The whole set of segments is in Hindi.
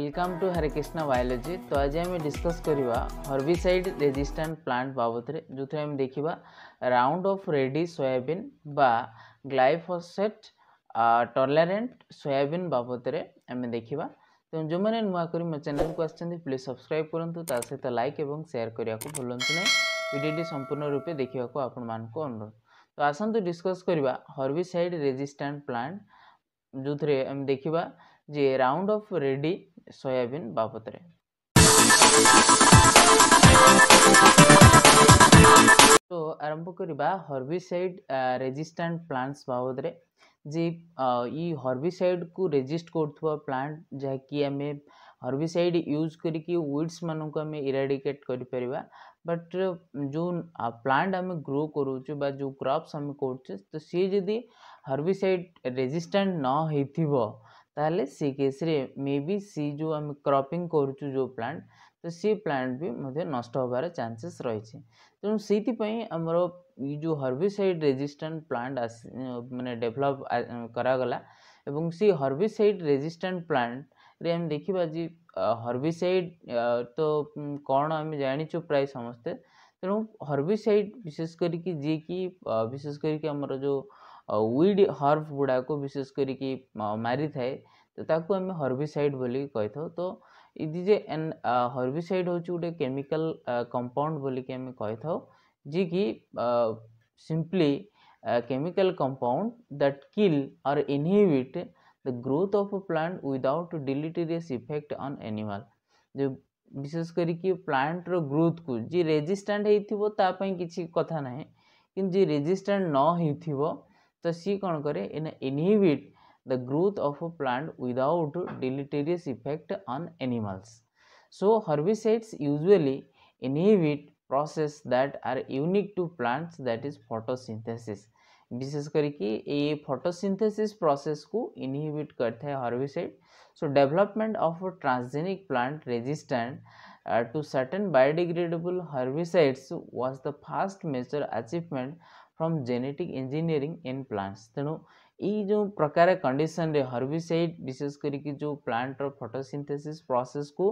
ওয়েলকাম টু হরেকৃষ্ণ বায়োলোজি তো আজ আমি ডিসকস করা হর্বিসাইড রেজিষ্টাট প্লান্ট বাবদে যেথে আমি দেখা রাউন্ড অফ রেডি সয়াবিন বা গ্লাইফোসেট টলেরেন্ট সয়াবিন বাবদে আমি দেখা তেমন যে নূয়া করে মো চ্যানেল কু আসছেন প্লিজ সবসক্রাইব করতু তা সহ লাইক এবং সেয়ার করা ভুলতু না ভিডিওটি সম্পূর্ণ রূপে দেখা আপন মানুষ অনুরোধ তো আসন্তু ডিসকস করা হর্বিসাইড রেজিষ্টাট প্লান্ট ଯେଉଁଥିରେ ଆମେ ଦେଖିବା ଯେ ରାଉଣ୍ଡ ଅଫ୍ ରେଡ଼ି सोयाबीन बाबत तो आरंभ करवा हर्बिसाइड रेजिस्टेंट प्लांट्स बाबद जी हर्बिसाइड को रेजिस्ट कर प्लांट जहाँकि आम हर्बिसाइड यूज करके विड्स मान को आम इराडिकेट कर बट जो प्लांट आम ग्रो करूचु जो क्रप्स आम कर सी जी हर्बिसाइड रेजिस्टेंट न होती तेल सी केस मे बी सी जो आम क्रपिंग करुचु जो प्लांट तो सी प्लांट भी मध्य नष्ट होबार चांसेस रही तेनालीम तो आमर जो हर्बिसाइड रेजिस्टेंट प्लांट मानने डेभलप करागला एवं सी हर्बिसाइड रेजिस्टेंट प्लांट रे आम देखा जी हर्बिसाइड तो कौन आम जाचु प्राय समस्ते तेणु तो हर्बिसाइड विशेष करी विशेषकर जी जो विड हर्ब गुड़ाक विशेष करके मारी थाए तो आम हर्बिसाइड बोली कही था तो ये हर्बिसाइड हूँ गोटे केमिकाल कंपाउंड बोल कि simply chemical compound that kill और inhibit the growth of plant without deleterious effect on animal जो विशेष करके प्लांट रो ग्रोथ को जी रेजिस्टेंट रेजिस्टाट होता कि कथा ना कि रेजिस्टेंट न हो તો સી કોણ કરે એને ઇનહિબિટ growth of a plant without deleterious effect on animals so herbicides usually inhibit process that are unique to plants that is photosynthesis This is करके ये फोटोसिंथेसिस प्रोसेस को इनहिबिट करता है herbicide so development of transgenic plant resistant uh, to certain biodegradable herbicides was the first major achievement from genetic engineering in plants तेणु यो प्रकार कंडीशन रे हर्बिसाइड विशेष करके जो प्लांट फोटोसिंथेसिस प्रोसेस को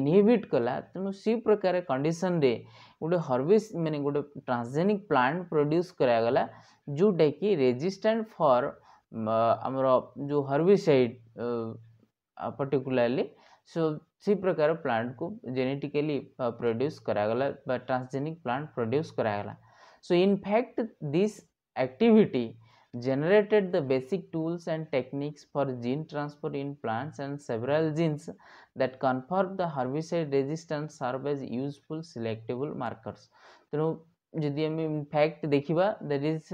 इनहबिट कला तेणु से प्रकार कंडीशन रे गोटे हर्बिस मैंने गोटे ट्रांसजेनिक प्लांट प्रड्यूस कराला जोटा कि रेजिस्टेंट फॉर आम जो हर्बिसाइड पर्टिकुलरली सो सी प्रकार प्लांट को जेनेटिकली प्रड्यूस कराला ट्रांसजेनिक प्लांट प्रड्यूस कराला so in fact this activity generated the basic tools and techniques for gene transfer in plants and several genes that confirm the herbicide resistance serve as useful selectable markers ତେଣୁ ଯଦି ଆମେ ଇନଫ୍ୟାକ୍ଟ ଦେଖିବା that is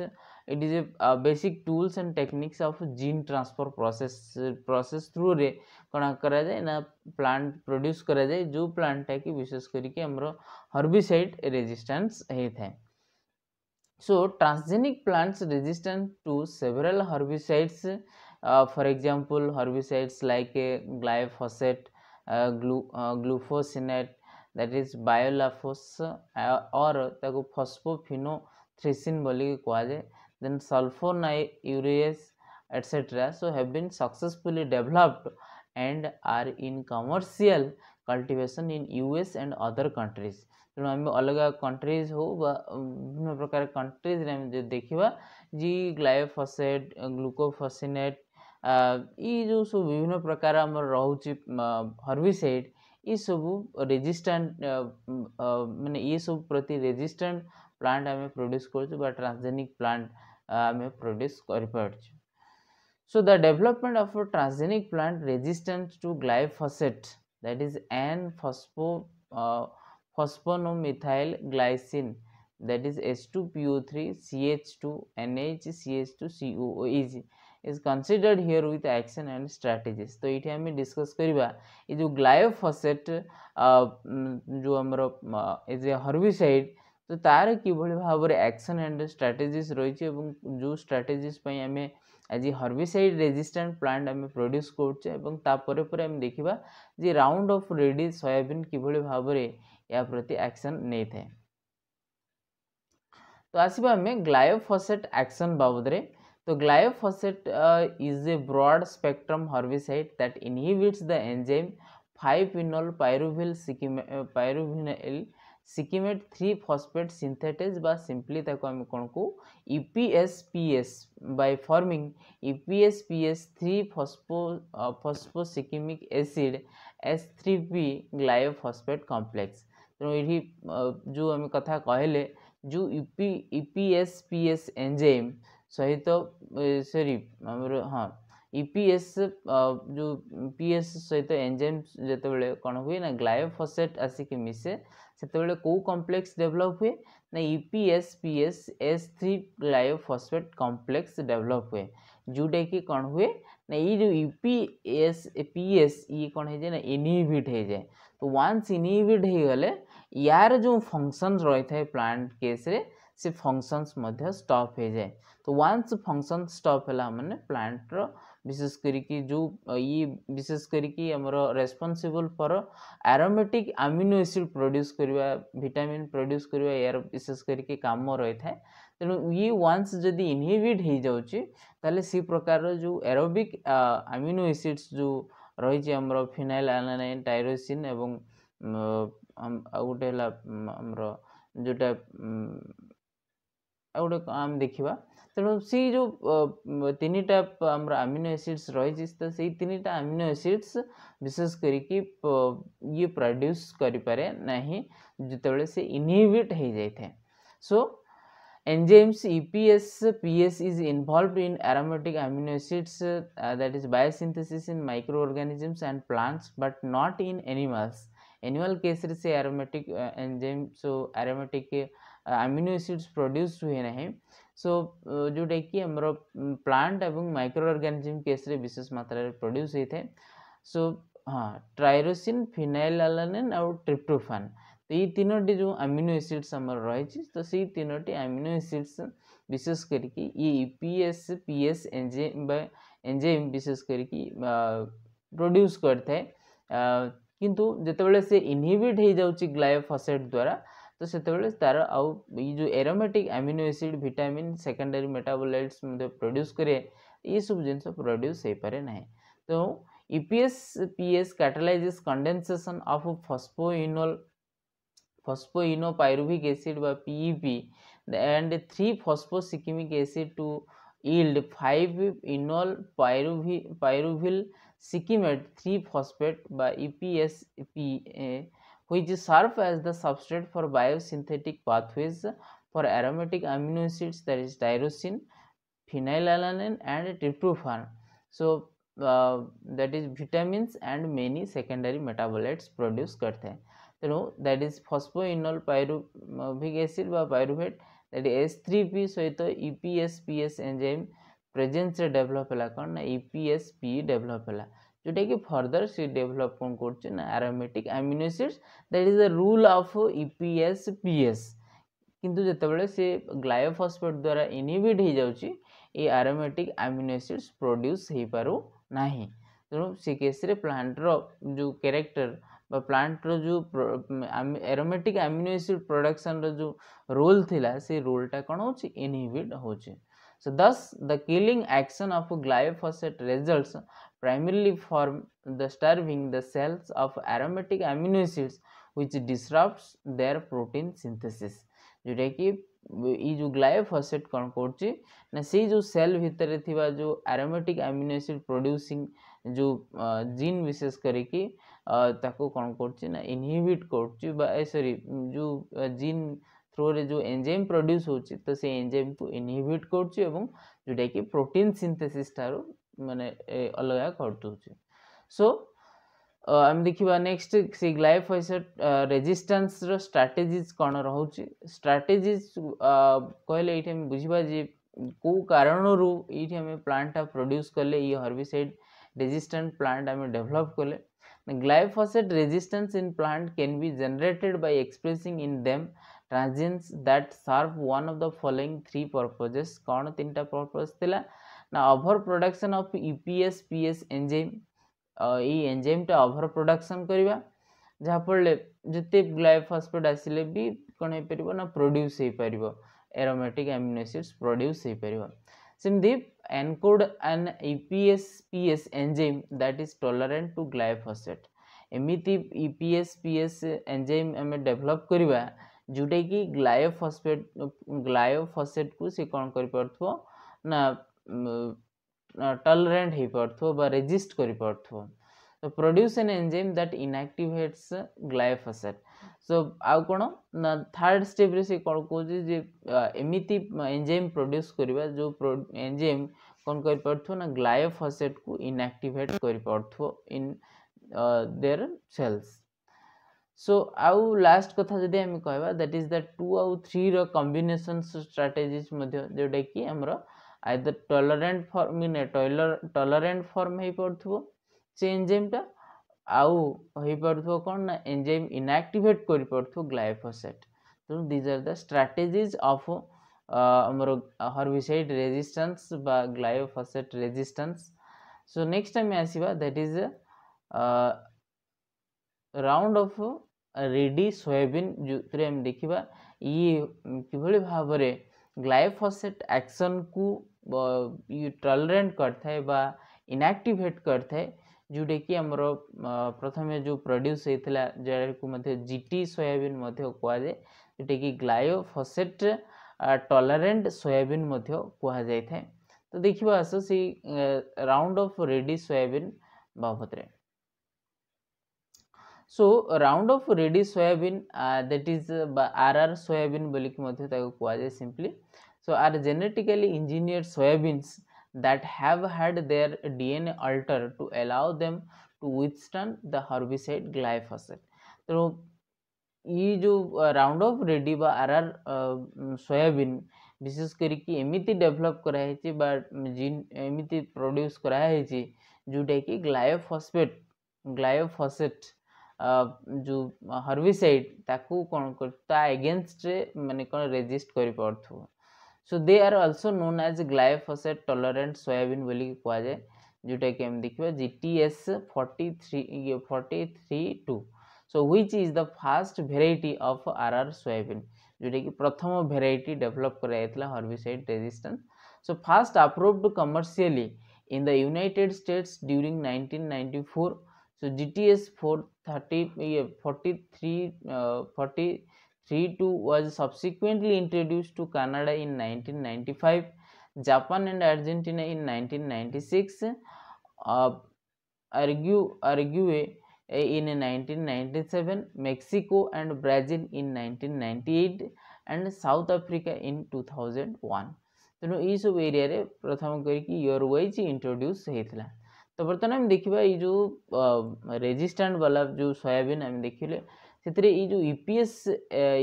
it is a basic tools and techniques of gene transfer process process ଥ୍ରୁରେ କ'ଣ କରାଯାଏ ନା ପ୍ଲାଣ୍ଟ ପ୍ରଡ୍ୟୁସ୍ କରାଯାଏ ଯେଉଁ ପ୍ଲାଣ୍ଟଟାକି ବିଶେଷ କରିକି ଆମର ହର୍ବିସାଇଡ଼୍ ରେଜିଷ୍ଟାନ୍ସ ହେଇଥାଏ So transgenic plants resistant to several herbicides, uh, for example herbicides like uh, glyphosate, uh, glu uh, glufosinate that is biolafos uh, or ताको phosphophenotrycin बोली कुआजे then sulfonylureas etc. So have been successfully developed and are in commercial cultivation in US and other countries. तेणु आम अलग कंट्रीज हो विभिन्न प्रकार कंट्रीज देखा जी ग्लायोफसेट ग्लुकोफसिनेट यो सब विभिन्न प्रकार आम रोच हर्विसेड ये सब रेजिस्टेंट मानने ये सब प्रति रेजिस्टेंट प्लांट आम प्रोड्यूस कर ट्रांसजेनिक प्लांट आम प्रड्यूस कर so the development of transgenic plant resistant to glyphosate that is an phospho phosphonomethyl glycine that is H2PO3 CH2 NH CH2 COOH is considered here with action and strategies तो ये आम डिस्कस करवा ये जो ग्लायोफसेट जो आमर एज ए हर्बिसाइड तो तार किभଳି ଭାବରେ ଆକ୍ସନ୍ ଆଣ୍ଡ ଷ୍ଟ୍ରାଟେଜିସ୍ ରହିଛି ଏବଂ ଯେଉଁ ଷ୍ଟ୍ରାଟେଜିସ୍ ପାଇଁ ଆମେ ଆଜି ହର୍ବିସାଇଡ୍ ରେଜିଷ୍ଟାଣ୍ଟ ପ୍ଲାଣ୍ଟ ଆମେ ପ୍ରଡ୍ୟୁସ୍ କରୁଛେ ଏବଂ ତା ପରେ ପରେ ଆମେ ଦେଖିବା ଯେ ରାଉଣ୍ଡ ଅଫ୍ ରେଡ଼ି ସୋୟାବିନ୍ କିଭଳି ଭାବରେ प्रति एक्शन नहीं थे तो ଆସିବା आम ग्लायोफसेट एक्शन बाबद तो glyphosate is a broad spectrum herbicide that inhibits the enzyme five phenol pyruvyl pyruvinyl shikimate three phosphate synthetase बा सिंपली ताको हम कोन को EPSPS by forming EPSPS three phospho shikimic acid P glyphosphate complex तेनाली जो आम कथा कहले जो UP EPS P S enzyme सहित सरी आम हाँ ईपीएस जो पी एस सहित एंजेम जो कौन हुए ना ग्लायोफसेट आसिक मिसे से कौ कम्प्लेक्स डेभलप हुए ना E P S P S S three glyphosphate complex develop हुए जोटा कि कौन हुए ना ये जो U P S P S ये कौन हो जाए ना इनिविट हो जाए तो वन्स इनिविट हो गले यार जो फंक्शन रही था प्लांट केस रे से फंक्शंस स्टॉप हो जाए तो वन्स फंक्शन स्टॉप है मैंने प्लांट रो विशेष जो ये विशेष करमर responsible for aromatic amino acid produce करवा भिटामिन प्रड्यूस करवा यार विशेष करम रही है तेणु ये वन्स जदि इनहेड हो जाए सी प्रकार जो एरोबिक आमिनो एसीड्स जो रही फिनाइल आलानाइन टाइरोसीन एवं गोटे जोटा गोटे आम देखा तेणु सी जो तीन टाइम आमिनो एसीड्स रही तो सही तीन टाइम आमिनो एसीड्स विशेष करके ये प्रड्यूस करते इनहबिट हो जाए so enzymes EPS PS is involve in aromatic amino acids that is biosynthesis in micro organisms and plants but not in animals animal case aromatic enzymes aromatic amino acids produce हुए ना सो जोटा कि आम प्लांट और माइक्रो अर्गानिजम केस विशेष मात्रा प्रड्यूस होता है सो हाँ ट्राइरोसीन फिनाइल आलानेन और ट्रिप्टोफान तो ये तीनो जो अमिनो एसीड्स रही तो से तीनो अमिनो एसीड्स विशेष करके ये पी एस एंजेम एंजेम विशेष करके प्रड्यूस करते कितु जो इनहबिट हो जाए ग्लायोफसेट द्वारा तो से तार आज aromatic amino acid vitamin secondary metabolites produce कैसे ये सब जिन प्रड्यूस हो पाए ना तो EPS PS catalyses condensation of phosphoenol phosphoenolpyruvic acid बा PEP and three phospho shikimic acid to yield five enol pyruvyl shikimate three phosphate बा EPS P which serve as the substrate for biosynthetic pathways for aromatic amino acids that is tyrosine phenylalanine and tryptophan so uh, that is vitamins and many secondary metabolites produce karte hain तेणु that that is phosphoenol pyruvic acid or pyruvate that is P so it eps ps enzyme presence develop है kon ना ईपीएस पी डेभलप है जोटा कि फर्दर सी डेभलप कौन कर करोमेटिक amino acids that is the role of EPS PS कितु जो सी ग्लायोफस्फेट द्वारा इनिविट हो जा आरोमेटिक आमिनोसीड्स प्रड्यूस हो पार ना तेणु से केस्रे प्लांटर जो क्यारेक्टर प्लांटर जो एरोमेटिक आमिनोसीड प्रडक्शन रो रोल था से रोलटा कौन होनिविट हो so thus the killing action of glyphosate results primarily form the starving the cells of aromatic amino acids which disrupts their protein synthesis जोटा कि ये जो कौन कर सी जो सेल भितर जो एरोमेटिक अमीनो एसिड प्रोड्यूसिंग जो जीन विशेष करके कौन कर इनहिबिट कर सरी जो जीन थ्रो रे जो एंजाइम प्रड्यूस हो तो से एंजाइम को इनहिबिट कर प्रोटीन सिंथेसिस ମାନେ ଅଲଗା ଘଟୁଛି ସୋ ଆମେ ଦେଖିବା ନେକ୍ସଟ ସେ ଗ୍ଲାଇଫୋସେଟ୍ ରେଜିଷ୍ଟାନ୍ସର ଷ୍ଟ୍ରାଟେଜିସ୍ କ'ଣ ରହୁଛି ଷ୍ଟ୍ରାଟେଜିସ୍ କହିଲେ ଏଇଠି ଆମେ ବୁଝିବା ଯେ କେଉଁ କାରଣରୁ ଏଇଠି ଆମେ ପ୍ଲାଣ୍ଟଟା ପ୍ରଡ୍ୟୁସ୍ କଲେ ଏଇ ହର୍ବିସାଇଡ୍ ରେଜିଷ୍ଟାଣ୍ଟ ପ୍ଲାଣ୍ଟ ଆମେ ଡେଭଲପ୍ କଲେ glyphosate resistance in plant can be generated by expressing in them transgenes that serve one of the following three purposes कौन तीन टा purpose थिला Now over production of UPS PS enzyme ଏଇ ଏନ୍ଜାଇମ୍ଟା ଓଭର୍ ପ୍ରଡକ୍ସନ୍ କରିବା ଯାହାଫଳରେ ଯେତେ ଗ୍ଲାଇଫସ୍ଫେଟ୍ ଆସିଲେ ବି କ'ଣ ହେଇପାରିବ ନା ପ୍ରଡ୍ୟୁସ୍ ହେଇପାରିବ ଏରୋମେଟିକ୍ ଆମିନୋସିଡ଼୍ସ ପ୍ରଡ୍ୟୁସ୍ ହେଇପାରିବ ସେମିତି encode and E P S P S enzyme that is tolerant to glyphosate ଏମିତି E P S P S enzyme ଆମେ ଡେଭଲପ୍ କରିବା ଯେଉଁଟାକି ଗ୍ଲାୟୋଫସ୍ଫେଟ୍ ଗ୍ଲାୟୋଫସେଟ୍କୁ ସେ କ'ଣ କରିପାରୁଥିବ ନା टलरेन्ट हो पार्थ्ट कर तो produce an enzyme that inactivates glyphosate so आउ कौन ना थर्ड स्टेप कौन कह एमती एंजेम प्रड्यूस करवा जो एंजेम कौन कर पार्थ ना ग्लायफसेट को इनआक्टिवेट कर पार्थ्व इन देर सेल्स सो आउ लास्ट कथा जी आम कह दैट इज दैट टू आउ थ्री रम्बेसन स्ट्राटेजी जोटा कि आमर आदर टलरेन्ट फर्म टलरेन्ट फर्म हो पारेजेमटा आईपड़ कौन ना एंजेम इनाक्टिवेट कर ग्लैफोसेट तेणु these are the strategy of आमर हर्विसाइड रेजिस्टेंस बा ग्लायोफोसेट रेजिस्टेंस सो नेक्स्ट आम आसवा that is round off ready soybean जो थे आम देखा ये किभ भाव ग्लायोफोसेट एक्शन को टलरेन्ट करथाय इनाक्टिभेट कर जोटा कि आमर प्रथम जो प्रड्यूस होता जैसे जिटी सोयाबीन क्या जाए जोटा कि ग्लायोफसेट टलरेन्ट सोयाबीन कहुए तो देखा आस सी राउंड ऑफ रेडी सोयाबीन बाबद so round off ready soybean that is R R soybean बोलिक simply so are genetically engineered soybeans that have had their DNA altered to allow them to withstand the herbicide glyphosate. so ये जो राउंड ऑफ रेडी बा आर आर सोयाबीन विशेष करके एमती डेभलप कराई बा जीन एमती प्रड्यूस कराई जोटा कि ग्लायोफसफेट ग्लायोफसेट जो हर्बिसाइड ताकू कौन कर ता एगेंस्ट मैंने कौन रेजिस्ट कर पार्थ्यो so they are also known as glyphosate tolerant soybean बोली क्या जाए जोटा कि देखिए G T S forty three forty three two so which is the first भेर अफ आर आर सोयाबिन जोटा कि प्रथम भेर डेभलप कर herbicide resistance so first approved commercially in the United States during nineteen ninety four so G T S four thirty forty three forty C2 was subsequently introduced to Canada in 1995, Japan and Argentina in 1996, uh, Argue, Argue in 1997, Mexico and Brazil in 1998 and South Africa in 2001. ତେଣୁ ଏଇସବୁ ଏରିଆରେ ପ୍ରଥମ କରିକି ଇୟର୍ ୱାଇଜ୍ ଇଣ୍ଟ୍ରୋଡ୍ୟୁସ୍ ହେଇଥିଲା ତ ବର୍ତ୍ତମାନ ଆମେ ଦେଖିବା ଏଇ ଯେଉଁ ରେଜିଷ୍ଟାଣ୍ଟ ବାଲା ଯେଉଁ ସୋୟାବିନ୍ ଆମେ ଦେଖିଲେ से जो इपीएस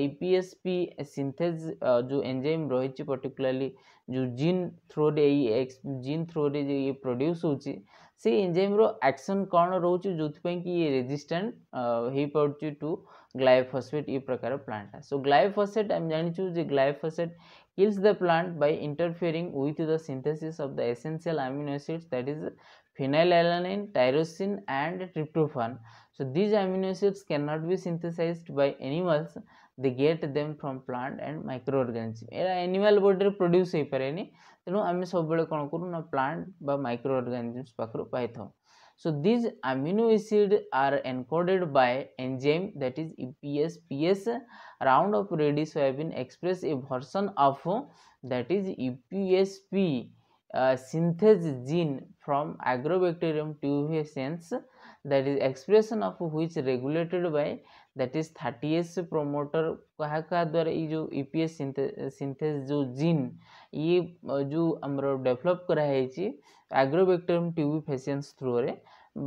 ईपीएस पी सिंथेज जो एंजाइम रही पर्टिकुलाली जो जीन थ्रो जीन थ्रो ये प्रड्यूस हो से एंजाइम रो एक्शन कौन रोच जो कि ये रेजिस्टेंट हो पड़ी टू ग्लायफसेट ये प्रकार प्लांट सो ग्लायफसेट आम जानी जो glyphosate kills the plant by interfering with the synthesis of the essential amino acids that is phenyl alanine tyrosine and tryptophan So these amino acids cannot be synthesized by animals. They get them from plant and microorganism. এরা animal body রে produce হই পারেনি তেণু আমি সবବେଳେ কোন করু না plant বা microorganisms পাখরু পাইথাও So these amino acid are encoded by enzyme that is EPS PS round of ready soybean express a version of that is EPSP uh, synthase gene from Agrobacterium tuberculins that is expression of of regulated by that is is S promoter क्या कहा द्वारा ये जो EPS सिंथेस जो जीन ये जो आम डेभलप कराई आग्रोबेक्टरम ट्यूबिफेसीयस थ्रू रे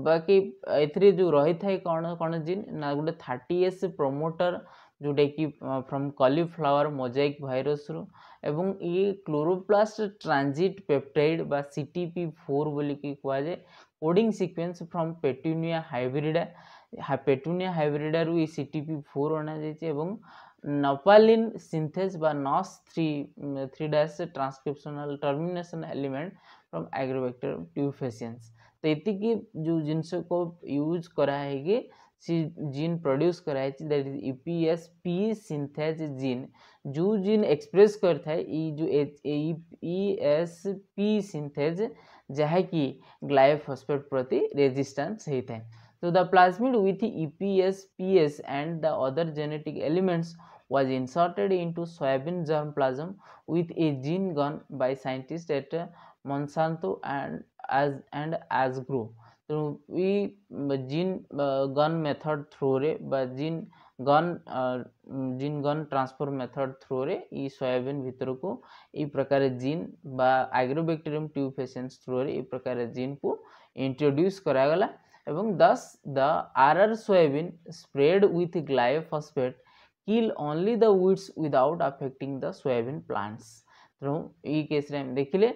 बाकी ए रही था कौन कौन जीन ना गोटे थर्टी एस प्रमोटर जोटा कि फ्रम कलिफ्लावर मोजाइक भाइरस रु एवं ये क्लोरोप्लास्ट ट्रांजिट पेप्टाइड बा सी टी पी फोर बोलिकी कहुए coding sequence from Petunia hybrida Petunia হাইব্রিডারু এই সিটিপি ফোর অনাযাইছে এবং নপালিন সিনথেস বা NOS three three dash transcriptional termination element from Agrobacter tumefaciens तो ये जो जिनस को यूज कराई सी जीन प्रड्यूस कराई that is EPS P synthase gene जो जीन एक्सप्रेस करता है जो ईपीएस पी सिंथेज जहाँकि ग्लायोफस्फेट प्रति रेजिस्टेंस होता है तो the plasmid with EPS PS and the other genetic elements was inserted into soybean germ plasm with a gene gun by scientist at Monsanto and as and Asgrow तो जीन गन मेथड थ्रो रे gene gun gene gun transfer method થ્રુરે ઈ સોયાબીન ભીતરકુ ઈ પ્રકારે જીન બા આગ્રોબેક્ટેરિયમ ટ્યુફેસેન્સ થ્રુરે ઈ પ્રકારે જીનકુ ઇન્ટ્રોડ્યુસ કરાગલા એવં thus the RR soybean spread with glyphosphate kill only the weeds without affecting the soybean plants ତେଣୁ ଏଇ କେସ୍ରେ ଆମେ ଦେଖିଲେ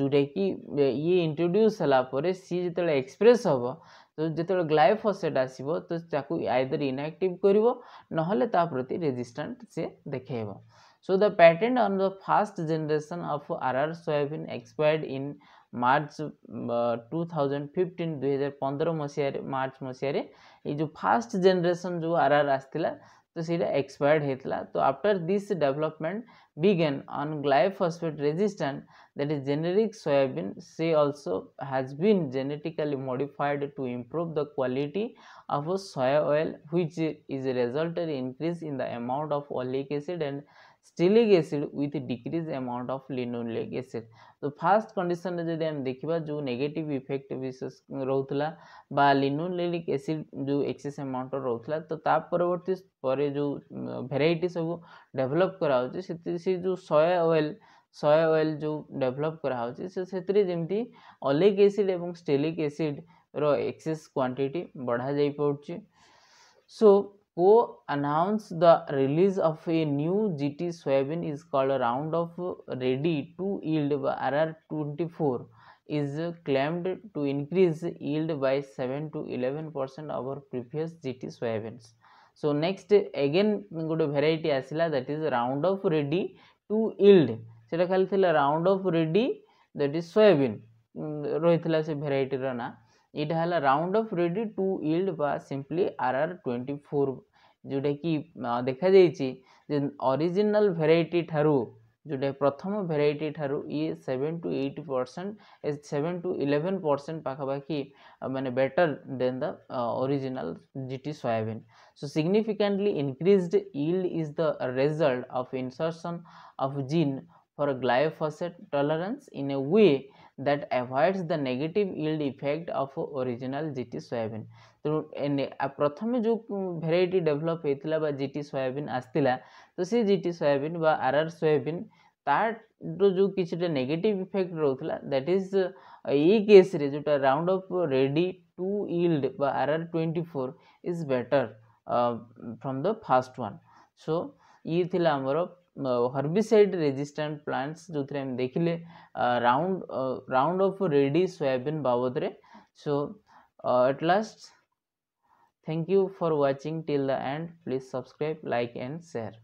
ଯେଉଁଟାକି ଇଏ ଇଣ୍ଟ୍ରୋଡ୍ୟୁସ୍ ହେଲା ପରେ ସିଏ ଯେତେବେଳେ ଏକ୍ସପ୍ରେସ୍ ହେବ तो जो ग्लायफोसेट आसो तो आईदर इनाक्टिव कर ना प्रति रेजिस्टेंट से देख so the patent on the first generation of R R soybean expired in March two thousand fifteen दुई हजार पंदर मसीह मार्च मसीह ये फास्ट जेनेसन जो आर आर आसा तो सीटा एक्सपायर्ड होता तो after this development began on glyphosate resistant that is generic soybean say also has been genetically modified to improve the quality of soy oil which is resulted in increase in the amount of oleic acid and stearic acid with decrease amount of linoleic acid तो फास्ट कंडीशन रे जदि हम देखिबा जो नेगेटिव इफेक्ट विशेष रहउतला बा लिनोलिक एसिड जो एक्सेस अमाउंट रहउतला तो ता परवर्ती परे जो भेर सब डेभलप करा होची से जो सोया ऑयल सोया ऑयल जो डेभलप करा होची से जमी अलिक ओलिक एसिड एवं स्टिलिक एसिड रो एक्सेस क्वांटिटी बढ़ा जाई पड़ी सो so, Poe announced the release of a new GT soybean is called Roundup Ready to yield RR24 is claimed to increase yield by 7 to 11 percent over previous GT soybeans. So next again good variety asila that is Roundup Ready to yield সেটা খালি Round Roundup Ready that is soybean ରହିଥିଲା hmm, se variety rana. ନାଁ ଏଇଟା ହେଲା Roundup Ready to yield ବା simply RR24 ଯେଉଁଟାକି ଦେଖାଯାଇଛି original variety ଭେରାଇଟି ଠାରୁ ଯେଉଁଟା ପ୍ରଥମ ଭେରାଇଟି ଠାରୁ ଇଏ seven to eight seven to eleven percent percent ପାଖାପାଖି ମାନେ better than the original G T soybean so significantly increased yield is the result of insertion of gene for glyphosate tolerance in a way that avoids the negative yield effect of original gt soybean प्रथम जो भेर डेभलप होता है जिटी सोयाबिन आसला तो सी G T soybean R R soybean तार जो किसी नेगेट इफेक्ट रोला दैट इज ये केस रे जो round of ready two yield R R twenty four is better from the first one so ये आमर हर्बिसाइड रेजिस्टेंट प्लांट्स जो थे देखिले round round of ready soybean बाबद so at last thank you for watching till the end please subscribe like and share